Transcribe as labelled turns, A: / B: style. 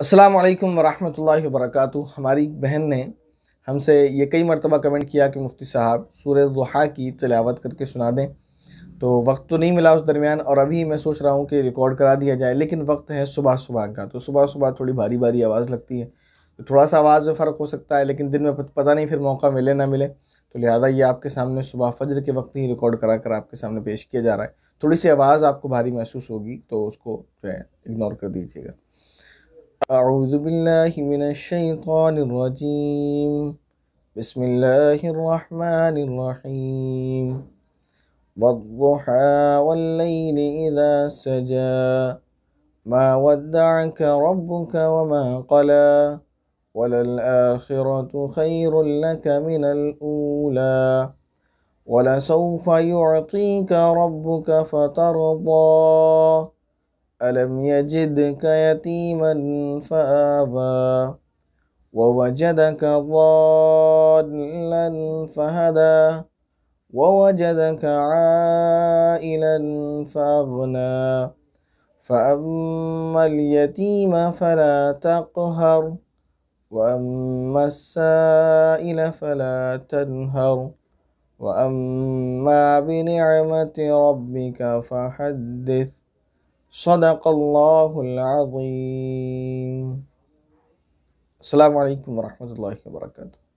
A: अस्सलाम वालेकुम वरहमतुल्लाहि वबरकatuह हमारी बहन ने हमसे ये कई मरतबा कमेंट किया कि मुफ्ती साहब सूरज वहा की तलावत करके सुना दें तो वक्त तो नहीं मिला उस दरमियान और अभी मैं सोच रहा हूँ कि रिकॉर्ड करा दिया जाए लेकिन वक्त है सुबह सुबह का तो सुबह सुबह थोड़ी भारी भारी आवाज़ लगती है तो थोड़ा सा आवाज़ में फ़र्क हो सकता है लेकिन दिन में पता नहीं फिर मौका मिले ना मिले तो लिहाजा ये आपके सामने सुबह फजर के वक्त ही रिकॉर्ड करा कर आपके सामने पेश किया जा रहा है थोड़ी सी आवाज़ आपको भारी महसूस होगी तो उसको जो है इग्नोर कर दीजिएगा أعوذ بالله من الشيطان الرجيم بسم الله الرحمن الرحيم والضحى والليل إذا سجى ما ودعك ربك وما قلى وللآخرة خير لك من الأولى ولسوف يعطيك ربك فترضى ألم يجدك يتيما فآبى ووجدك ضالا فهدى ووجدك عائلا فأغنى فأما اليتيم فلا تقهر وأما السائل فلا تنهر وأما بنعمة ربك فحدث Sadaqallahul azim. Assalamualaikum warahmatullahi wabarakatuh.